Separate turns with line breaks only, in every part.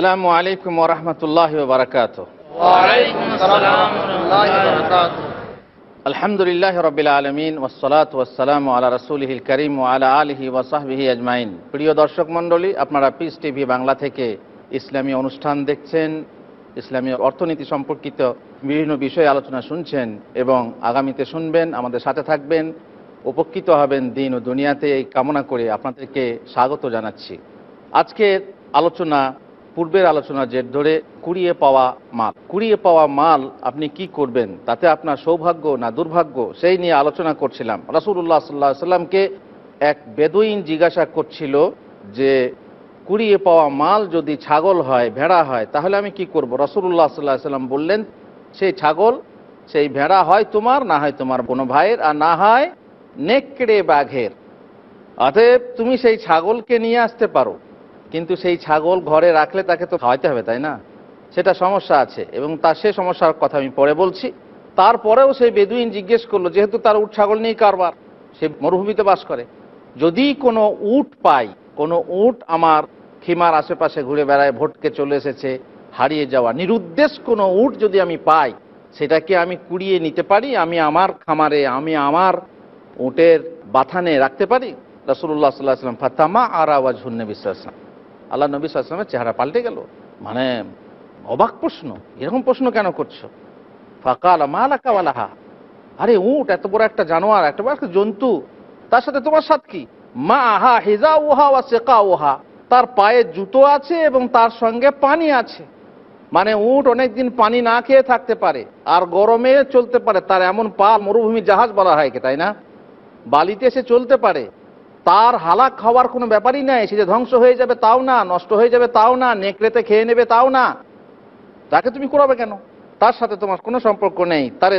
আসসালামু আলাইকুম ওরহমতুল্লাহ বারকাত আলহামদুলিল্লাহ রবিল আলমিন ওসলাত ওসালাম আল্লাহ রসুলহিল করিম আলা আলিহি আলহি ওয়াসাহবিহি আজমাইন প্রিয় দর্শক মণ্ডলী আপনারা পিস টিভি বাংলা থেকে ইসলামী অনুষ্ঠান দেখছেন ইসলামী অর্থনীতি সম্পর্কিত বিভিন্ন বিষয়ে আলোচনা শুনছেন এবং আগামীতে শুনবেন আমাদের সাথে থাকবেন উপকৃত হবেন দিন ও দুনিয়াতে এই কামনা করে আপনাদেরকে স্বাগত জানাচ্ছি আজকের আলোচনা পূর্বের আলোচনা জের ধরে কুড়িয়ে পাওয়া মাল কুড়িয়ে পাওয়া মাল আপনি কি করবেন তাতে আপনার সৌভাগ্য না দুর্ভাগ্য সেই নিয়ে আলোচনা করছিলাম রাসুল্লাহ সাল্লাহ সাল্লামকে এক বেদুইন জিজ্ঞাসা করছিল যে কুড়িয়ে পাওয়া মাল যদি ছাগল হয় ভেড়া হয় তাহলে আমি কি করব রসুল্লাহ সাল্লাহ সাল্লাম বললেন সেই ছাগল সেই ভেড়া হয় তোমার না হয় তোমার বোন ভাইয়ের আর না হয় নেকড়ে বাঘের অতএব তুমি সেই ছাগলকে নিয়ে আসতে পারো কিন্তু সেই ছাগল ঘরে রাখলে তাকে তো খাওয়াইতে হবে তাই না সেটা সমস্যা আছে এবং তার সে সমস্যার কথা আমি পরে বলছি তারপরেও সেই বেদুইন জিজ্ঞেস করলো যেহেতু তার উট ছাগল নেই কারবার সে মরুভূমিতে বাস করে যদি কোনো উট পাই কোনো উট আমার খিমার আশেপাশে ঘুরে বেড়ায় ভোটকে চলে এসেছে হারিয়ে যাওয়া নিরুদ্দেশ কোনো উট যদি আমি পাই সেটাকে আমি কুড়িয়ে নিতে পারি আমি আমার খামারে আমি আমার উটের বাথানে রাখতে পারি রসুল্লাহ সাল্লাহ আসলাম ফাতামা আরাওয়াজ হুন্নবী সাল্লাম আল্লাহ নবী সালামের চেহারা পাল্টে গেল মানে অবাক প্রশ্ন এরকম প্রশ্ন কেন করছো ফাঁকা মালাকা মা আরে উঁট এত বড় একটা জানোয়ার একটা বড় একটা জন্তু তার সাথে তোমার সাথ কি মা আহা হেজা ওহা ওয়া সেকা ওহা তার পায়ে জুতো আছে এবং তার সঙ্গে পানি আছে মানে উঁট অনেকদিন পানি না খেয়ে থাকতে পারে আর গরমে চলতে পারে তার এমন পা মরুভূমি জাহাজ বলা হয় কি তাই না বালিতে এসে চলতে পারে তার হালাক হওয়ার কোনো ব্যাপারই নাই সে যে ধ্বংস হয়ে যাবে তাও না নষ্ট হয়ে যাবে তাও না নেকড়েতে খেয়ে নেবে তাও না তাকে তুমি করাবে কেন তার সাথে তোমার কোনো সম্পর্ক নেই তারে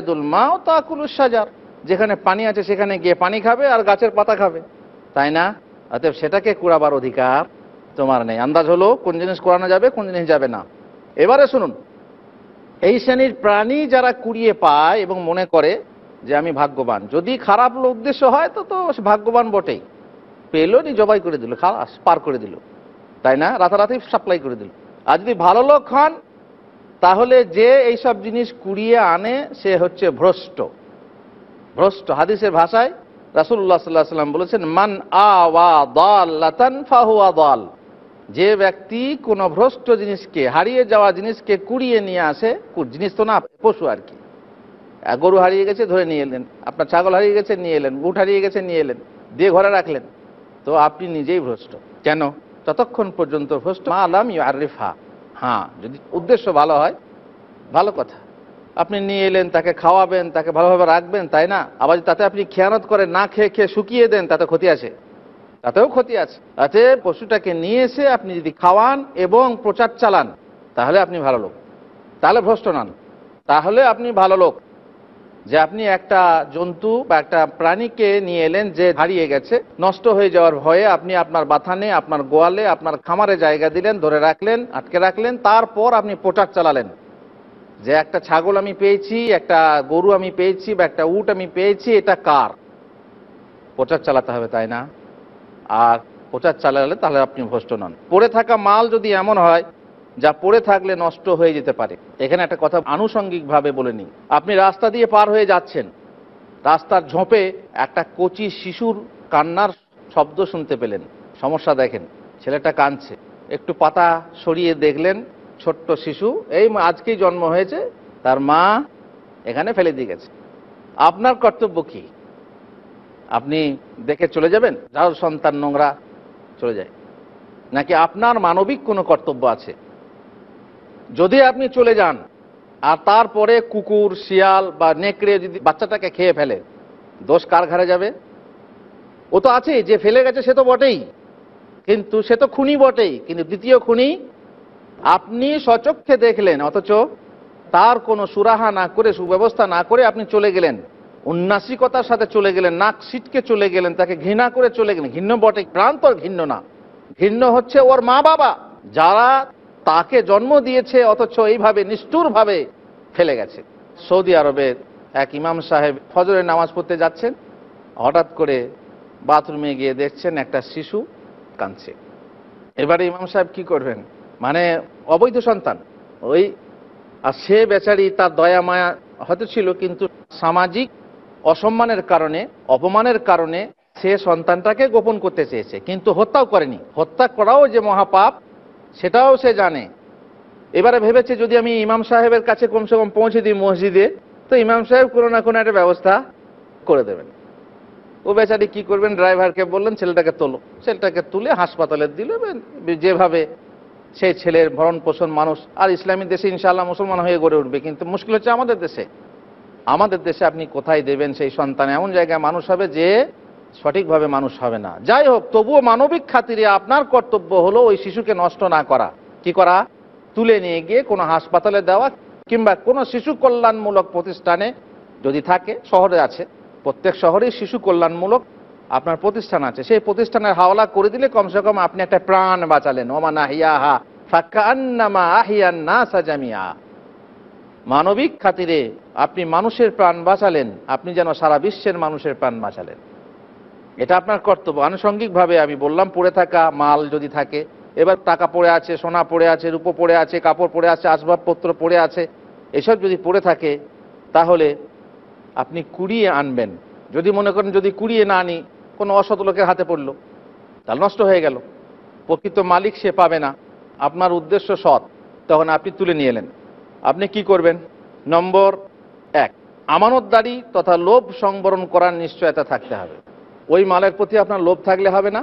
তা কুলুস সাজার যেখানে পানি আছে সেখানে গিয়ে পানি খাবে আর গাছের পাতা খাবে তাই না অতএব সেটাকে কুড়াবার অধিকার তোমার নেই আন্দাজ হলো কোন জিনিস করানো যাবে কোন জিনিস যাবে না এবারে শুনুন এই শ্রেণীর প্রাণী যারা কুড়িয়ে পায় এবং মনে করে যে আমি ভাগ্যবান যদি খারাপ উদ্দেশ্য হয় তো তো ভাগ্যবান বটেই পেলো নি জবাই করে দিল খালাস পার করে দিল তাই না রাতারাতি সাপ্লাই করে দিল আর যদি ভালো লোক হন তাহলে যে এইসব জিনিস কুড়িয়ে আনে সে হচ্ছে ভ্রষ্ট ভ্রষ্ট হাদিসের ভাষায় রাসুল্লাহ সাল্লাহ সাল্লাম বলেছেন মান আওয়া দল যে ব্যক্তি কোনো ভ্রষ্ট জিনিসকে হারিয়ে যাওয়া জিনিসকে কুড়িয়ে নিয়ে আসে জিনিস তো না পশু আর কি গরু হারিয়ে গেছে ধরে নিয়ে এলেন আপনার ছাগল হারিয়ে গেছে নিয়ে এলেন উঠ হারিয়ে গেছে নিয়ে এলেন দিয়ে ঘরে রাখলেন তো আপনি নিজেই ভ্রষ্ট কেন ততক্ষণ পর্যন্ত ভ্রষ্ট মা আলাম ইয়ারিফা হ্যাঁ যদি উদ্দেশ্য ভালো হয় ভালো কথা আপনি নিয়ে এলেন তাকে খাওয়াবেন তাকে ভালোভাবে রাখবেন তাই না আবার তাতে আপনি খেয়ানত করে না খেয়ে খেয়ে শুকিয়ে দেন তাতে ক্ষতি আছে তাতেও ক্ষতি আছে তাতে পশুটাকে নিয়ে এসে আপনি যদি খাওয়ান এবং প্রচার চালান তাহলে আপনি ভালো লোক তাহলে ভ্রষ্ট নান তাহলে আপনি ভালো লোক যে আপনি একটা জন্তু বা একটা প্রাণীকে নিয়ে এলেন যে হারিয়ে গেছে নষ্ট হয়ে যাওয়ার ভয়ে আপনি আপনার বাথানে আপনার গোয়ালে আপনার খামারে জায়গা দিলেন ধরে রাখলেন আটকে রাখলেন তারপর আপনি পোটাক চালালেন যে একটা ছাগল আমি পেয়েছি একটা গরু আমি পেয়েছি বা একটা উট আমি পেয়েছি এটা কার প্রচার চালাতে হবে তাই না আর প্রচার চালালে তাহলে আপনি ভ্রষ্ট নন পড়ে থাকা মাল যদি এমন হয় যা পড়ে থাকলে নষ্ট হয়ে যেতে পারে এখানে একটা কথা আনুষঙ্গিকভাবে বলে নিই আপনি রাস্তা দিয়ে পার হয়ে যাচ্ছেন রাস্তার ঝোঁপে একটা কচি শিশুর কান্নার শব্দ শুনতে পেলেন সমস্যা দেখেন ছেলেটা কাঁদছে একটু পাতা সরিয়ে দেখলেন ছোট্ট শিশু এই আজকেই জন্ম হয়েছে তার মা এখানে ফেলে দিয়ে গেছে আপনার কর্তব্য কি আপনি দেখে চলে যাবেন যার সন্তান নোংরা চলে যায় নাকি আপনার মানবিক কোনো কর্তব্য আছে যদি আপনি চলে যান আর তারপরে কুকুর শিয়াল বা নেকড়ে যদি বাচ্চাটাকে খেয়ে ফেলে দোষ কার ঘরে যাবে ও তো আছে যে ফেলে গেছে সে তো বটেই কিন্তু সে তো খুনি বটেই কিন্তু দ্বিতীয় খুনি আপনি সচক্ষে দেখলেন অথচ তার কোনো সুরাহা না করে সুব্যবস্থা না করে আপনি চলে গেলেন উন্নাসিকতার সাথে চলে গেলেন নাক সিটকে চলে গেলেন তাকে ঘৃণা করে চলে গেলেন ঘিন্ন বটে প্রান্তর ঘিন্ন না ঘৃণ্য হচ্ছে ওর মা বাবা যারা তাকে জন্ম দিয়েছে অথচ এইভাবে নিষ্ঠুরভাবে ফেলে গেছে সৌদি আরবের এক ইমাম সাহেব ফজরের নামাজ পড়তে যাচ্ছেন হঠাৎ করে বাথরুমে গিয়ে দেখছেন একটা শিশু কাঁদছে এবারে ইমাম সাহেব কি করবেন মানে অবৈধ সন্তান ওই আর সে বেচারি তার দয়া মায়া হয়তো ছিল কিন্তু সামাজিক অসম্মানের কারণে অপমানের কারণে সে সন্তানটাকে গোপন করতে চেয়েছে কিন্তু হত্যাও করেনি হত্যা করাও যে মহাপাপ সেটাও সে জানে এবারে ভেবেছে যদি আমি ইমাম সাহেবের কাছে কমসে কম পৌঁছে দিই মসজিদে তো ইমাম সাহেব কোনো না কোনো একটা ব্যবস্থা করে দেবেন ও বেচারি কি করবেন ড্রাইভারকে বললেন ছেলেটাকে তোলো ছেলেটাকে তুলে হাসপাতালে দিলেন যেভাবে সেই ছেলের ভরণ পোষণ মানুষ আর ইসলামী দেশে ইনশাআল্লাহ মুসলমান হয়ে গড়ে উঠবে কিন্তু মুশকিল হচ্ছে আমাদের দেশে আমাদের দেশে আপনি কোথায় দেবেন সেই সন্তান এমন জায়গায় মানুষ হবে যে সঠিকভাবে মানুষ হবে না যাই হোক তবুও মানবিক খাতিরে আপনার কর্তব্য হলো ওই শিশুকে নষ্ট না করা কি করা তুলে নিয়ে গিয়ে কোনো হাসপাতালে দেওয়া কিংবা কোনো শিশু কল্যাণমূলক প্রতিষ্ঠানে যদি থাকে শহরে আছে প্রত্যেক শহরেই শিশু কল্যাণমূলক আপনার প্রতিষ্ঠান আছে সেই প্রতিষ্ঠানের হাওলা করে দিলে কমসে কম আপনি একটা প্রাণ বাঁচালেন ওমান মানবিক খাতিরে আপনি মানুষের প্রাণ বাঁচালেন আপনি যেন সারা বিশ্বের মানুষের প্রাণ বাঁচালেন এটা আপনার কর্তব্য আনুষঙ্গিকভাবে আমি বললাম পড়ে থাকা মাল যদি থাকে এবার টাকা পড়ে আছে সোনা পড়ে আছে রূপো পড়ে আছে কাপড় পড়ে আছে আসবাবপত্র পড়ে আছে এসব যদি পড়ে থাকে তাহলে আপনি কুড়িয়ে আনবেন যদি মনে করেন যদি কুড়িয়ে না আনি কোনো অসৎ লোকের হাতে পড়লো তাহলে নষ্ট হয়ে গেল প্রকৃত মালিক সে পাবে না আপনার উদ্দেশ্য সৎ তখন আপনি তুলে নিয়ে এলেন আপনি কি করবেন নম্বর এক আমানতদারি তথা লোভ সংবরণ করার নিশ্চয়তা থাকতে হবে ওই মালের প্রতি আপনার লোভ থাকলে হবে না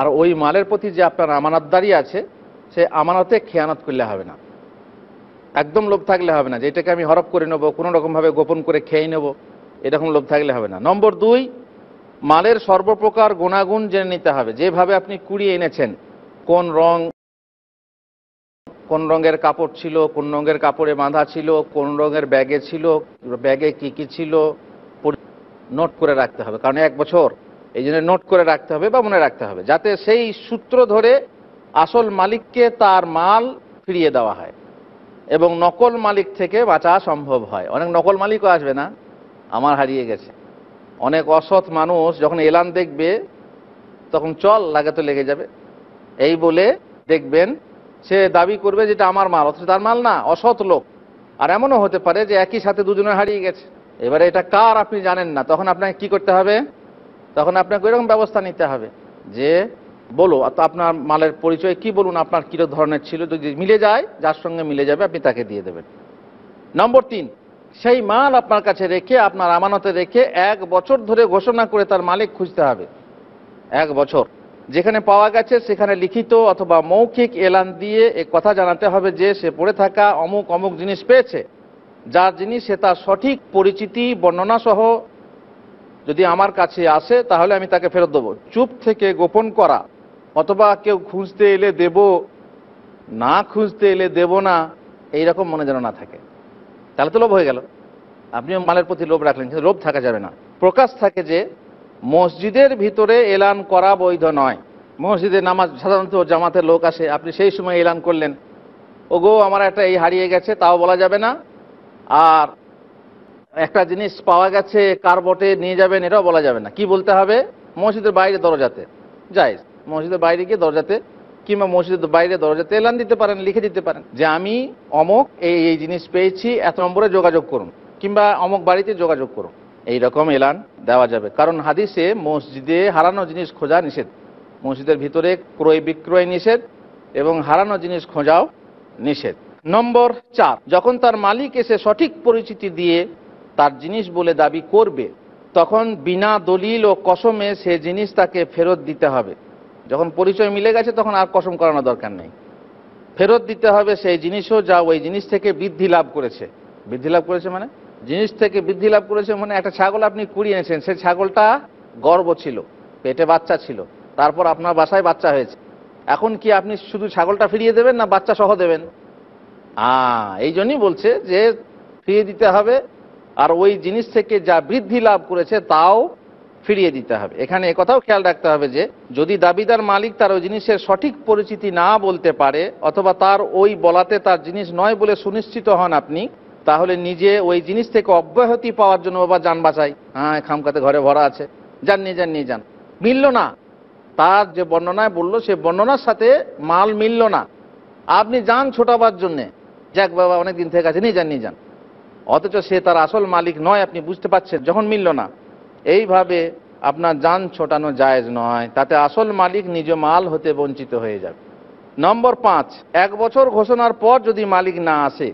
আর ওই মালের প্রতি যে আপনার আমানতদারি আছে সে আমানতে খেয়ানত করলে হবে না একদম লোভ থাকলে হবে না যে এটাকে আমি হরপ করে নেবো কোনো রকমভাবে গোপন করে খেয়ে নেবো এরকম লোভ থাকলে হবে না নম্বর দুই মালের সর্বপ্রকার গুণাগুণ জেনে নিতে হবে যেভাবে আপনি কুড়িয়ে এনেছেন কোন রং কোন রঙের কাপড় ছিল কোন রঙের কাপড়ে বাঁধা ছিল কোন রঙের ব্যাগে ছিল ব্যাগে কি কি ছিল নোট করে রাখতে হবে কারণ এক বছর এই জন্য নোট করে রাখতে হবে বা মনে রাখতে হবে যাতে সেই সূত্র ধরে আসল মালিককে তার মাল ফিরিয়ে দেওয়া হয় এবং নকল মালিক থেকে বাঁচা সম্ভব হয় অনেক নকল মালিকও আসবে না আমার হারিয়ে গেছে অনেক অসৎ মানুষ যখন এলান দেখবে তখন চল লাগে তো লেগে যাবে এই বলে দেখবেন সে দাবি করবে যেটা আমার মাল অথচ তার মাল না অসৎ লোক আর এমনও হতে পারে যে একই সাথে দুজনে হারিয়ে গেছে এবারে এটা কার আপনি জানেন না তখন আপনাকে কি করতে হবে তখন আপনাকে এরকম ব্যবস্থা নিতে হবে যে বলো তো আপনার মালের পরিচয় কি বলুন আপনার কিরো ধরনের ছিল যদি মিলে যায় যার সঙ্গে মিলে যাবে আপনি তাকে দিয়ে দেবেন নম্বর তিন সেই মাল আপনার কাছে রেখে আপনার আমানতে রেখে এক বছর ধরে ঘোষণা করে তার মালিক খুঁজতে হবে এক বছর যেখানে পাওয়া গেছে সেখানে লিখিত অথবা মৌখিক এলান দিয়ে এ কথা জানাতে হবে যে সে পড়ে থাকা অমুক অমুক জিনিস পেয়েছে যার জিনিস সে তার সঠিক পরিচিতি বর্ণনা সহ যদি আমার কাছে আসে তাহলে আমি তাকে ফেরত দেবো চুপ থেকে গোপন করা অথবা কেউ খুঁজতে এলে দেব না খুঁজতে এলে দেব না এই রকম মনে যেন না থাকে তাহলে তো লোভ হয়ে গেল আপনিও মালের প্রতি লোভ রাখলেন কিন্তু লোভ থাকা যাবে না প্রকাশ থাকে যে মসজিদের ভিতরে এলান করা বৈধ নয় মসজিদে নামাজ সাধারণত জামাতের লোক আসে আপনি সেই সময় এলান করলেন ওগো আমার একটা এই হারিয়ে গেছে তাও বলা যাবে না আর একটা জিনিস পাওয়া গেছে কার বটে নিয়ে যাবেন এটাও বলা যাবে না কি বলতে হবে মসজিদের বাইরে দরজাতে যাই মসজিদের বাইরে গিয়ে দরজাতে কিংবা মসজিদের বাইরে দরজাতে এলান দিতে পারেন লিখে দিতে পারেন যে আমি অমক এই এই জিনিস পেয়েছি এত নম্বরে যোগাযোগ করুন কিংবা অমক বাড়িতে যোগাযোগ করুন এই রকম এলান দেওয়া যাবে কারণ হাদিসে মসজিদে হারানো জিনিস খোঁজা নিষেধ মসজিদের ভিতরে ক্রয় বিক্রয় নিষেধ এবং হারানো জিনিস খোঁজাও নিষেধ নম্বর চার যখন তার মালিক এসে সঠিক পরিচিতি দিয়ে তার জিনিস বলে দাবি করবে তখন বিনা দলিল ও কসমে সে জিনিস তাকে ফেরত দিতে হবে যখন পরিচয় মিলে গেছে তখন আর কসম করানো দরকার নেই ফেরত দিতে হবে সেই জিনিসও যা ওই জিনিস থেকে বৃদ্ধি লাভ করেছে বৃদ্ধি লাভ করেছে মানে জিনিস থেকে বৃদ্ধি লাভ করেছে মানে একটা ছাগল আপনি কুড়িয়ে এনেছেন সেই ছাগলটা গর্ব ছিল পেটে বাচ্চা ছিল তারপর আপনার বাসায় বাচ্চা হয়েছে এখন কি আপনি শুধু ছাগলটা ফিরিয়ে দেবেন না বাচ্চা সহ দেবেন আ এই জন্যই বলছে যে ফিরিয়ে দিতে হবে আর ওই জিনিস থেকে যা বৃদ্ধি লাভ করেছে তাও ফিরিয়ে দিতে হবে এখানে কথাও খেয়াল রাখতে হবে যে যদি দাবিদার মালিক তার ওই জিনিসের সঠিক পরিচিতি না বলতে পারে অথবা তার ওই বলাতে তার জিনিস নয় বলে সুনিশ্চিত হন আপনি তাহলে নিজে ওই জিনিস থেকে অব্যাহতি পাওয়ার জন্য বাবা যান বাঁচাই হ্যাঁ খামকাতে ঘরে ভরা আছে যান নিয়ে যান নিয়ে যান মিলল না তার যে বর্ণনায় বললো সে বর্ণনার সাথে মাল মিলল না আপনি যান ছোটাবার জন্যে যাক বাবা অনেক দিন থেকে আছে নিয়ে যান নিয়ে যান অথচ সে তার আসল মালিক নয় আপনি বুঝতে পারছেন যখন মিলল না এইভাবে আপনার যান ছোটানো জায়েজ নয় তাতে আসল মালিক নিজ মাল হতে বঞ্চিত হয়ে যাবে নম্বর পাঁচ এক বছর ঘোষণার পর যদি মালিক না আসে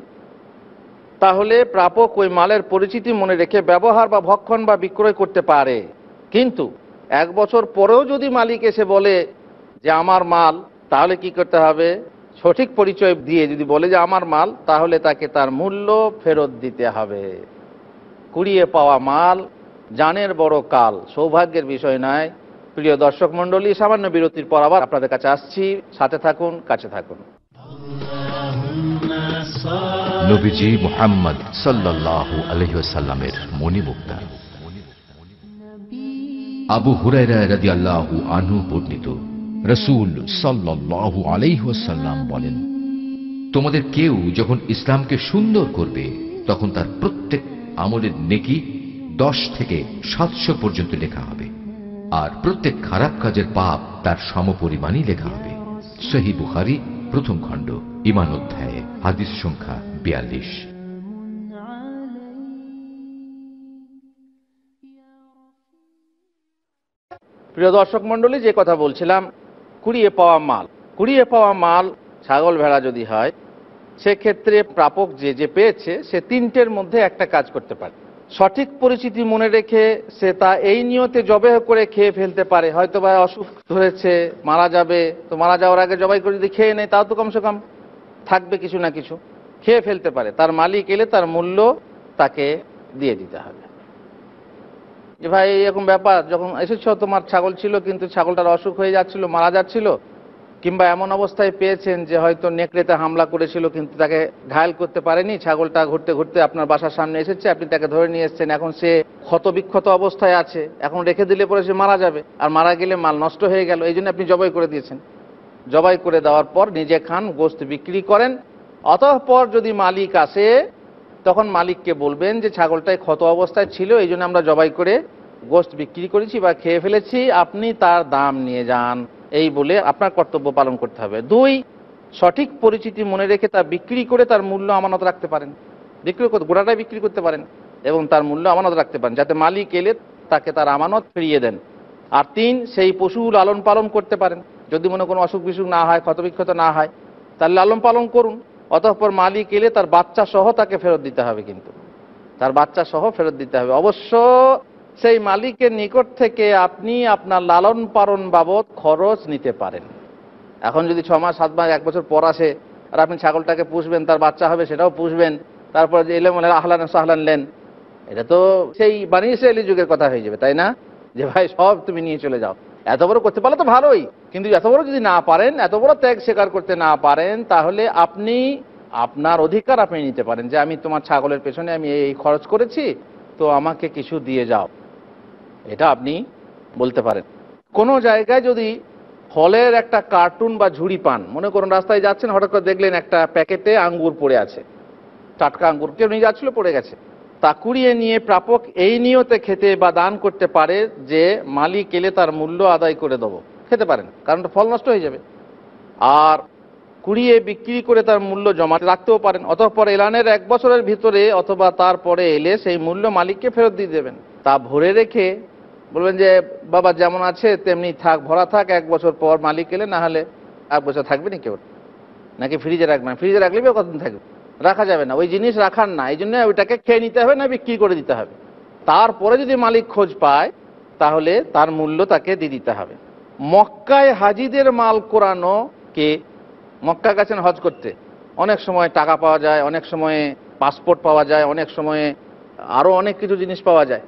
তাহলে প্রাপক ওই মালের পরিচিতি মনে রেখে ব্যবহার বা ভক্ষণ বা বিক্রয় করতে পারে কিন্তু এক বছর পরেও যদি মালিক এসে বলে যে আমার মাল তাহলে কি করতে হবে সঠিক পরিচয় দিয়ে যদি বলে যে আমার মাল তাহলে তাকে তার মূল্য ফেরত দিতে হবে কুড়িয়ে পাওয়া মাল জানের বড় কাল সৌভাগ্যের বিষয় নয় প্রিয় দর্শক মন্ডলী সামান্য বিরতির পর আবার আপনাদের কাছে আসছি সাথে থাকুন কাছে থাকুন আবু মোহাম্মদ রায় রাজি আবু আল্লাহ আনু বর্ণিত রসুল সাল্লাহ আলাইহাল্লাম বলেন তোমাদের কেউ যখন ইসলামকে সুন্দর করবে তখন তার প্রত্যেক আমলের নেকি দশ থেকে সাতশো পর্যন্ত লেখা হবে আর প্রত্যেক খারাপ কাজের পাপ তার সমপরিমাণই লেখা হবে সহি বুখারি প্রথম খণ্ড ইমান অধ্যায়ে হাদিস সংখ্যা বিয়াল্লিশ প্রিয় দর্শক মন্ডলী যে কথা বলছিলাম কুড়িয়ে পাওয়া মাল কুড়িয়ে পাওয়া মাল ছাগল ভেড়া যদি হয় সেক্ষেত্রে প্রাপক যে যে পেয়েছে সে তিনটের মধ্যে একটা কাজ করতে পারে সঠিক পরিচিতি মনে রেখে সে তা এই নিয়তে জবে করে খেয়ে ফেলতে পারে হয়তো বা অসুখ ধরেছে মারা যাবে তো মারা যাওয়ার আগে জবাই করে যদি খেয়ে নেয় তাও তো কমসে কম থাকবে কিছু না কিছু খেয়ে ফেলতে পারে তার মালিক এলে তার মূল্য তাকে দিয়ে দিতে হবে যে ভাই এরকম ব্যাপার যখন এসেছ তোমার ছাগল ছিল কিন্তু ছাগলটার অসুখ হয়ে যাচ্ছিল মারা যাচ্ছিল কিংবা এমন অবস্থায় পেয়েছেন যে হয়তো নেকড়েতে হামলা করেছিল কিন্তু তাকে ঘায়ল করতে পারেনি ছাগলটা ঘুরতে ঘুরতে আপনার বাসার সামনে এসেছে আপনি তাকে ধরে নিয়ে এসছেন এখন সে ক্ষতবিক্ষত অবস্থায় আছে এখন রেখে দিলে পরে সে মারা যাবে আর মারা গেলে মাল নষ্ট হয়ে গেল এই জন্য আপনি জবাই করে দিয়েছেন জবাই করে দেওয়ার পর নিজে খান গোস্ত বিক্রি করেন অতঃপর যদি মালিক আসে তখন মালিককে বলবেন যে ছাগলটায় ক্ষত অবস্থায় ছিল এই জন্য আমরা জবাই করে গোস্ত বিক্রি করেছি বা খেয়ে ফেলেছি আপনি তার দাম নিয়ে যান এই বলে আপনার কর্তব্য পালন করতে হবে দুই সঠিক পরিচিতি মনে রেখে তা বিক্রি করে তার মূল্য আমানত রাখতে পারেন বিক্রি করতে গোড়াটাই বিক্রি করতে পারেন এবং তার মূল্য আমানত রাখতে পারেন যাতে মালিক এলে তাকে তার আমানত ফিরিয়ে দেন আর তিন সেই পশু লালন পালন করতে পারেন যদি মনে কোনো অসুখ বিসুখ না হয় ক্ষতবিক্ষত না হয় তাহলে লালন পালন করুন অতঃপর মালিক এলে তার বাচ্চা সহ তাকে ফেরত দিতে হবে কিন্তু তার বাচ্চা সহ ফেরত দিতে হবে অবশ্য সেই মালিকের নিকট থেকে আপনি আপনার লালন পালন বাবদ খরচ নিতে পারেন এখন যদি ছ মাস সাত মাস এক বছর পর আসে আর আপনি ছাগলটাকে পুষবেন তার বাচ্চা হবে সেটাও পুষবেন তারপর যে এলেম আহলান সাহলান লেন এটা তো সেই বানিয়েছে এলি যুগের কথা হয়ে যাবে তাই না যে ভাই সব তুমি নিয়ে চলে যাও এত বড় করতে পারলে তো ভালোই কিন্তু এত বড় যদি না পারেন এত বড় ত্যাগ স্বীকার করতে না পারেন তাহলে আপনি আপনার অধিকার আপনি নিতে পারেন যে আমি তোমার ছাগলের পেছনে আমি এই খরচ করেছি তো আমাকে কিছু দিয়ে যাও এটা আপনি বলতে পারেন কোনো জায়গায় যদি ফলের একটা কার্টুন বা ঝুড়ি পান মনে করুন রাস্তায় যাচ্ছেন হঠাৎ করে দেখলেন একটা প্যাকেটে আঙ্গুর পড়ে আছে টাটকা আঙ্গুর কেউ নিয়ে যাচ্ছিল পড়ে গেছে তা কুড়িয়ে নিয়ে প্রাপক এই নিয়তে খেতে বা দান করতে পারে যে মালিক এলে তার মূল্য আদায় করে দেবো খেতে পারেন কারণ ফল নষ্ট হয়ে যাবে আর কুড়িয়ে বিক্রি করে তার মূল্য জমা রাখতেও পারেন অতঃপর এলানের এক বছরের ভিতরে অথবা তারপরে এলে সেই মূল্য মালিককে ফেরত দিয়ে দেবেন তা ভরে রেখে বলবেন যে বাবা যেমন আছে তেমনি থাক ভরা থাক এক বছর পর মালিক এলে না হলে এক বছর থাকবে না কেউ নাকি ফ্রিজে রাখবেন ফ্রিজে রাখলে কতদিন থাকবে রাখা যাবে না ওই জিনিস রাখার না এই জন্য ওইটাকে খেয়ে নিতে হবে না বিক্রি করে দিতে হবে তারপরে যদি মালিক খোঁজ পায় তাহলে তার মূল্য তাকে দিয়ে দিতে হবে মক্কায় হাজিদের মাল কোরানো কে মক্কা গেছেন হজ করতে অনেক সময় টাকা পাওয়া যায় অনেক সময়ে পাসপোর্ট পাওয়া যায় অনেক সময়ে আরও অনেক কিছু জিনিস পাওয়া যায়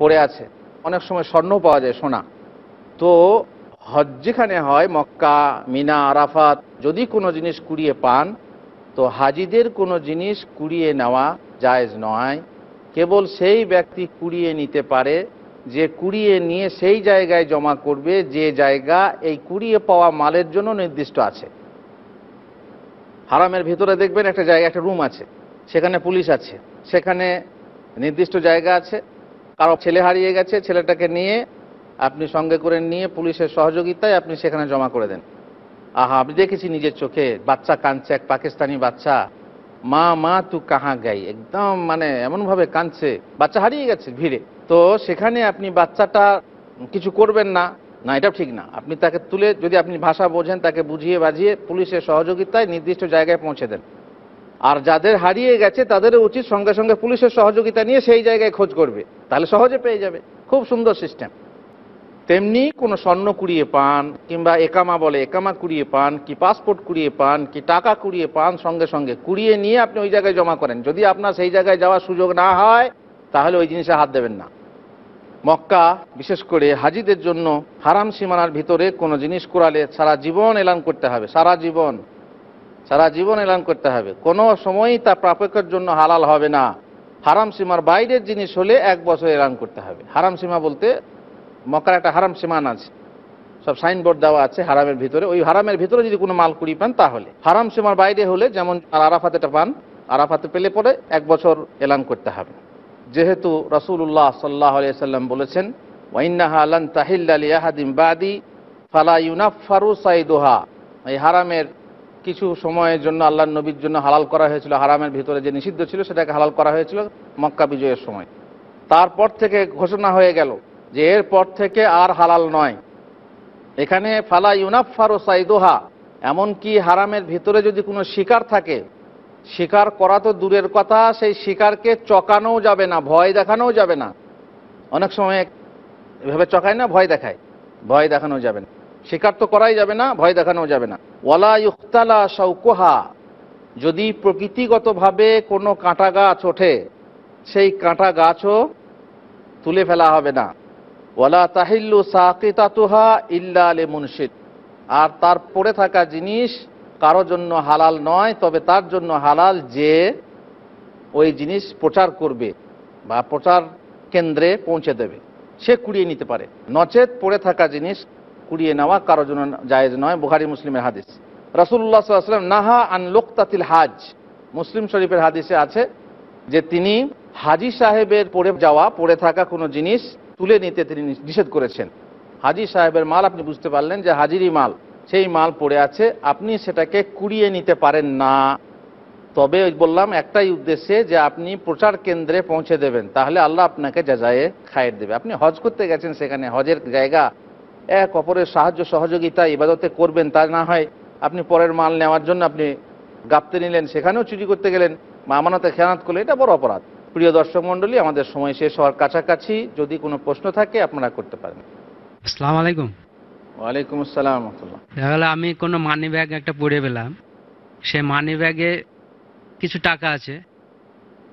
পড়ে আছে অনেক সময় স্বর্ণ পাওয়া যায় সোনা তো হজ যেখানে হয় মক্কা মিনা আরাফাত যদি কোনো জিনিস কুড়িয়ে পান তো হাজিদের কোনো জিনিস কুড়িয়ে নেওয়া জায়জ নয় কেবল সেই ব্যক্তি কুড়িয়ে নিতে পারে যে কুড়িয়ে নিয়ে সেই জায়গায় জমা করবে যে জায়গা এই কুড়িয়ে পাওয়া মালের জন্য নির্দিষ্ট আছে হারামের ভিতরে দেখবেন একটা জায়গা একটা রুম আছে সেখানে পুলিশ আছে সেখানে নির্দিষ্ট জায়গা আছে কারো ছেলে হারিয়ে গেছে ছেলেটাকে নিয়ে আপনি সঙ্গে করে নিয়ে পুলিশের সহযোগিতায় আপনি সেখানে জমা করে দেন আহা আমি দেখেছি নিজের চোখে বাচ্চা কাঁদছে এক পাকিস্তানি বাচ্চা মা মা তু কাহা গাই একদম মানে এমনভাবে কাঁদছে বাচ্চা হারিয়ে গেছে ভিড়ে তো সেখানে আপনি বাচ্চাটা কিছু করবেন না না এটা ঠিক না আপনি তাকে তুলে যদি আপনি ভাষা বোঝেন তাকে বুঝিয়ে বাজিয়ে পুলিশের সহযোগিতায় নির্দিষ্ট জায়গায় পৌঁছে দেন আর যাদের হারিয়ে গেছে তাদের উচিত সঙ্গে সঙ্গে পুলিশের সহযোগিতা নিয়ে সেই জায়গায় খোঁজ করবে তাহলে সহজে পেয়ে যাবে খুব সুন্দর সিস্টেম তেমনি কোনো স্বর্ণ কুড়িয়ে পান কিংবা একামা বলে একামা কুড়িয়ে পান কি পাসপোর্ট কুড়িয়ে পান কি টাকা কুড়িয়ে পান সঙ্গে সঙ্গে কুড়িয়ে নিয়ে আপনি ওই জায়গায় জমা করেন যদি আপনার সেই জায়গায় যাওয়ার সুযোগ না হয় তাহলে ওই জিনিসে হাত দেবেন না মক্কা বিশেষ করে হাজিদের জন্য হারাম সীমানার ভিতরে কোনো জিনিস কোরালে সারা জীবন এলান করতে হবে সারা জীবন সারা জীবন এলান করতে হবে কোনো সময়ই তা প্রাপকের জন্য হালাল হবে না হারাম সীমার বাইরের জিনিস হলে এক বছর এলান করতে হবে হারাম সীমা বলতে মক্কার একটা হারাম সীমান আছে সব সাইনবোর্ড দেওয়া আছে হারামের ভিতরে ওই হারামের ভিতরে যদি কোনো মাল কুড়ি পান তাহলে হারাম সীমার বাইরে হলে যেমন আর আরাফাতে পান আরাফাতে পেলে পরে এক বছর এলান করতে হবে যেহেতু রসুল্লাহ সাল্লাহ সাল্লাম বলেছেন ওয়াইনাহা আলান তাহিল আলী আহাদিম বাদি ফালা ইউনাফারু সাইদোহা এই হারামের কিছু সময়ের জন্য আল্লাহ নবীর জন্য হালাল করা হয়েছিল হারামের ভিতরে যে নিষিদ্ধ ছিল সেটাকে হালাল করা হয়েছিল মক্কা বিজয়ের সময় তারপর থেকে ঘোষণা হয়ে গেল যে এরপর থেকে আর হালাল নয় এখানে ফালা ইউনাফারো সাইদোহা এমনকি হারামের ভিতরে যদি কোনো শিকার থাকে শিকার করা তো দূরের কথা সেই শিকারকে চকানো যাবে না ভয় দেখানোও যাবে না অনেক সময় এভাবে চকায় না ভয় দেখায় ভয় দেখানো যাবে না শিকার তো করাই যাবে না ভয় দেখানো যাবে না ওলা ইউতালা শৌকোহা যদি প্রকৃতিগতভাবে কোনো কাঁটা গাছ ওঠে সেই কাঁটা গাছও তুলে ফেলা হবে না ওয়ালা তাহিল্লু সাকিতাতুহা ইল্লা আলে মুনশিদ আর তার পড়ে থাকা জিনিস কারো জন্য হালাল নয় তবে তার জন্য হালাল যে ওই জিনিস প্রচার করবে বা প্রচার কেন্দ্রে পৌঁছে দেবে সে কুড়িয়ে নিতে পারে নচেত পড়ে থাকা জিনিস কুড়িয়ে নেওয়া কারো জন্য জায়েজ নয় বুহারি মুসলিমের হাদিস রাসুল্লাহ সাল্লাম নাহা আন লোকতাতিল হাজ মুসলিম শরীফের হাদিসে আছে যে তিনি হাজি সাহেবের পড়ে যাওয়া পড়ে থাকা কোনো জিনিস তুলে নিতে তিনি নিষেধ করেছেন হাজির সাহেবের মাল আপনি বুঝতে পারলেন যে হাজিরি মাল সেই মাল পড়ে আছে আপনি সেটাকে কুড়িয়ে নিতে পারেন না তবে বললাম একটাই উদ্দেশ্যে যে আপনি প্রচার কেন্দ্রে পৌঁছে দেবেন তাহলে আল্লাহ আপনাকে যাজায়ে খায়ের দেবে আপনি হজ করতে গেছেন সেখানে হজের জায়গা এক অপরের সাহায্য সহযোগিতা ইবাদতে করবেন তা না হয় আপনি পরের মাল নেওয়ার জন্য আপনি গাপতে নিলেন সেখানেও চুরি করতে গেলেন মামানতে খেয়ানাত করলে এটা বড় অপরাধ প্রিয় দর্শক মন্ডলী আমাদের সময় শেষ হওয়ার কাছাকাছি যদি কোনো প্রশ্ন থাকে আপনারা করতে পারেন আসসালাম আলাইকুম ওয়ালাইকুম আসসালাম তাহলে আমি কোনো মানি ব্যাগ একটা পড়ে পেলাম সে মানি ব্যাগে কিছু টাকা আছে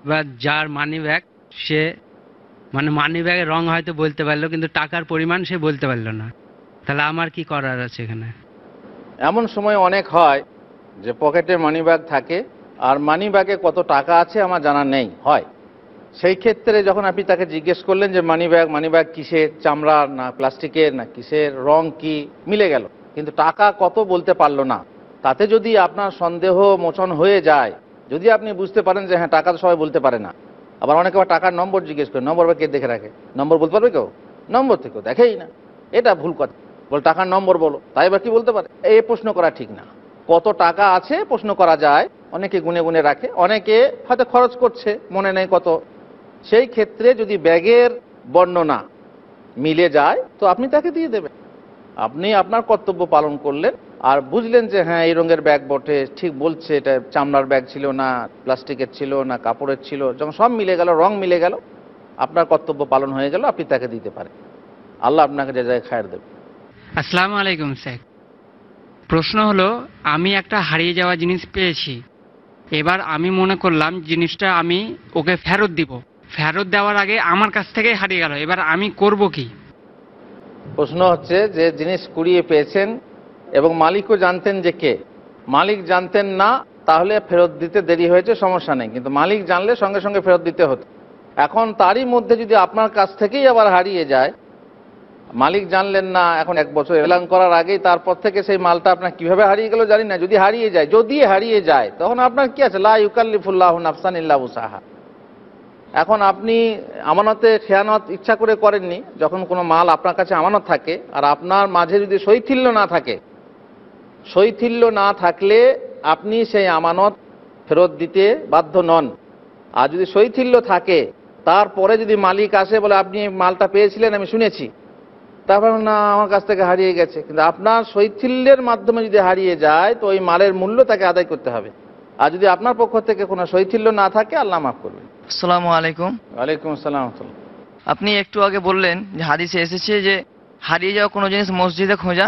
বা যার মানি ব্যাগ সে মানে মানি ব্যাগের রং হয়তো বলতে পারলো কিন্তু টাকার পরিমাণ সে বলতে পারলো না তাহলে আমার কি করার আছে এখানে এমন সময় অনেক হয় যে পকেটে মানি ব্যাগ থাকে আর মানি ব্যাগে কত টাকা আছে আমার জানা নেই হয় সেই ক্ষেত্রে যখন আপনি তাকে জিজ্ঞেস করলেন যে মানি ব্যাগ মানি ব্যাগ কিসের চামড়ার না প্লাস্টিকের না কিসের রং কি মিলে গেল কিন্তু টাকা কত বলতে পারলো না তাতে যদি আপনার সন্দেহ মোচন হয়ে যায় যদি আপনি বুঝতে পারেন যে হ্যাঁ টাকা তো সবাই বলতে পারে না আবার অনেকে আবার টাকার নম্বর জিজ্ঞেস করে নম্বর কে দেখে রাখে নম্বর বলতে পারবে কেউ নম্বর থেকেও দেখেই না এটা ভুল কথা বল টাকার নম্বর বলো তাই বা কি বলতে পারে এই প্রশ্ন করা ঠিক না কত টাকা আছে প্রশ্ন করা যায় অনেকে গুনে গুনে রাখে অনেকে হয়তো খরচ করছে মনে নেই কত সেই ক্ষেত্রে যদি ব্যাগের বর্ণনা মিলে যায় তো আপনি তাকে দিয়ে দেবেন আপনি আপনার কর্তব্য পালন করলেন আর বুঝলেন যে হ্যাঁ এই রঙের ব্যাগ বটে ঠিক বলছে এটা চামড়ার ব্যাগ ছিল না প্লাস্টিকের ছিল না কাপড়ের ছিল যখন সব মিলে গেল রং মিলে গেল আপনার কর্তব্য পালন হয়ে গেল আপনি তাকে দিতে পারেন আল্লাহ আপনাকে যে জায়গায় খায়ের দেবে আসসালামু আলাইকুম স্যার প্রশ্ন হলো আমি একটা হারিয়ে যাওয়া জিনিস পেয়েছি এবার আমি মনে করলাম জিনিসটা আমি ওকে ফেরত দিব ফেরত দেওয়ার আগে আমার কাছ থেকে হারিয়ে গেল এবার আমি করব কি প্রশ্ন হচ্ছে যে জিনিস কুড়িয়ে পেয়েছেন এবং মালিকও জানতেন যে কে মালিক জানতেন না তাহলে ফেরত দিতে দেরি হয়েছে সমস্যা নেই কিন্তু মালিক জানলে সঙ্গে সঙ্গে ফেরত দিতে হতো এখন তারই মধ্যে যদি আপনার কাছ থেকেই আবার হারিয়ে যায় মালিক জানলেন না এখন এক বছর এলান করার আগেই তারপর থেকে সেই মালটা আপনার কিভাবে হারিয়ে গেল জানি না যদি হারিয়ে যায় যদি হারিয়ে যায় তখন আপনার কি আছে লা ইউকাল্লিফুল্লাহ নাফসান সাহা এখন আপনি আমানতে খেয়ানত ইচ্ছা করে করেননি যখন কোনো মাল আপনার কাছে আমানত থাকে আর আপনার মাঝে যদি শৈথিল্য না থাকে শৈথিল্য না থাকলে আপনি সেই আমানত ফেরত দিতে বাধ্য নন আর যদি শৈথিল্য থাকে তারপরে যদি মালিক আসে বলে আপনি মালটা পেয়েছিলেন আমি শুনেছি তারপর না আমার কাছ থেকে হারিয়ে গেছে কিন্তু আপনার শৈথিল্যের মাধ্যমে যদি হারিয়ে যায় তো ওই মালের মূল্য তাকে আদায় করতে হবে আর যদি আপনার পক্ষ থেকে কোনো শৈথিল্য না থাকে আল্লাহ মাফ করবেন আসসালামু আলাইকুম ওয়ালাইকুম আসসালাম আপনি একটু আগে বললেন যে হাদিসে এসেছে যে হারিয়ে যাওয়া কোনো জিনিস মসজিদে খোঁজা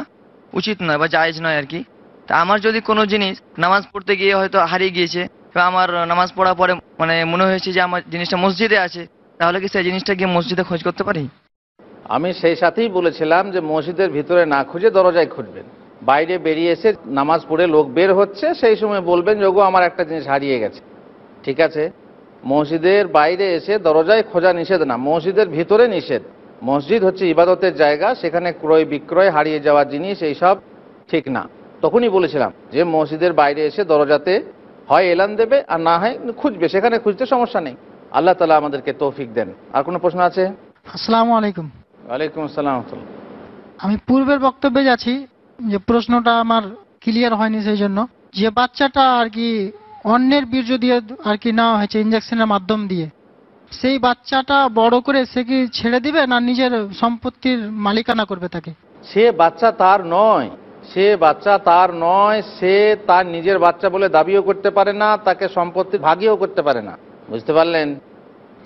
উচিত নয় বা জায়জ নয় আর কি তা আমার যদি কোনো জিনিস নামাজ পড়তে গিয়ে হয়তো হারিয়ে গিয়েছে বা আমার নামাজ পড়া পরে মানে মনে হয়েছে যে আমার জিনিসটা মসজিদে আছে তাহলে কি সেই জিনিসটা গিয়ে মসজিদে খোঁজ করতে পারি আমি সেই সাথেই বলেছিলাম যে মসজিদের ভিতরে না খুঁজে দরজায় খুঁজবেন বাইরে বেরিয়ে এসে নামাজ পড়ে লোক বের হচ্ছে সেই সময় বলবেন যোগ আমার একটা জিনিস হারিয়ে গেছে ঠিক আছে মসজিদের বাইরে এসে দরজায় খোঁজা নিষেধ না মসজিদের ভিতরে নিষেধ মসজিদ হচ্ছে ইবাদতের জায়গা সেখানে ক্রয় বিক্রয় হারিয়ে যাওয়া জিনিস এইসব ঠিক না তখনই বলেছিলাম যে মসজিদের বাইরে এসে দরজাতে হয় এলান দেবে আর না হয় খুঁজবে সেখানে খুঁজতে সমস্যা নেই আল্লাহ তালা আমাদেরকে তৌফিক দেন আর কোনো প্রশ্ন আছে আসসালামু আলাইকুম ওয়ালাইকুম আসসালাম আমি পূর্বের বক্তব্যে যাচ্ছি যে প্রশ্নটা আমার ক্লিয়ার হয়নি সেই জন্য যে বাচ্চাটা আর কি অন্যের বীর্য দিয়ে আর কি নেওয়া হয়েছে ইঞ্জেকশনের মাধ্যম দিয়ে সেই বাচ্চাটা বড় করে সে কি ছেড়ে দিবে না নিজের সম্পত্তির মালিকানা করবে তাকে সে বাচ্চা তার নয় সে বাচ্চা তার নয় সে তার নিজের বাচ্চা বলে দাবিও করতে পারে না তাকে সম্পত্তি ভাগিও করতে পারে না বুঝতে পারলেন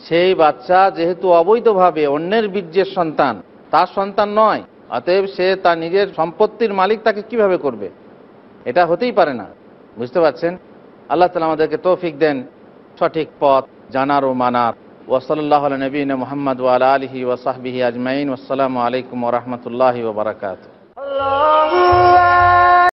সেই বাচ্চা যেহেতু অবৈধভাবে অন্যের বীর্যের সন্তান তার সন্তান নয় অতএব সে তার নিজের সম্পত্তির মালিক তাকে কিভাবে করবে এটা হতেই পারে না বুঝতে পারছেন আল্লাহ তালা আমাদেরকে তৌফিক দেন সঠিক পথ জানার ও মানার ওসল্লাহ নবীন মোহাম্মদ ওয়াল আলহি ওসাহবিহি আজমাইন আসসালামু আলাইকুম রহমতুল্লাহি ওবরাকাত আল্লাহ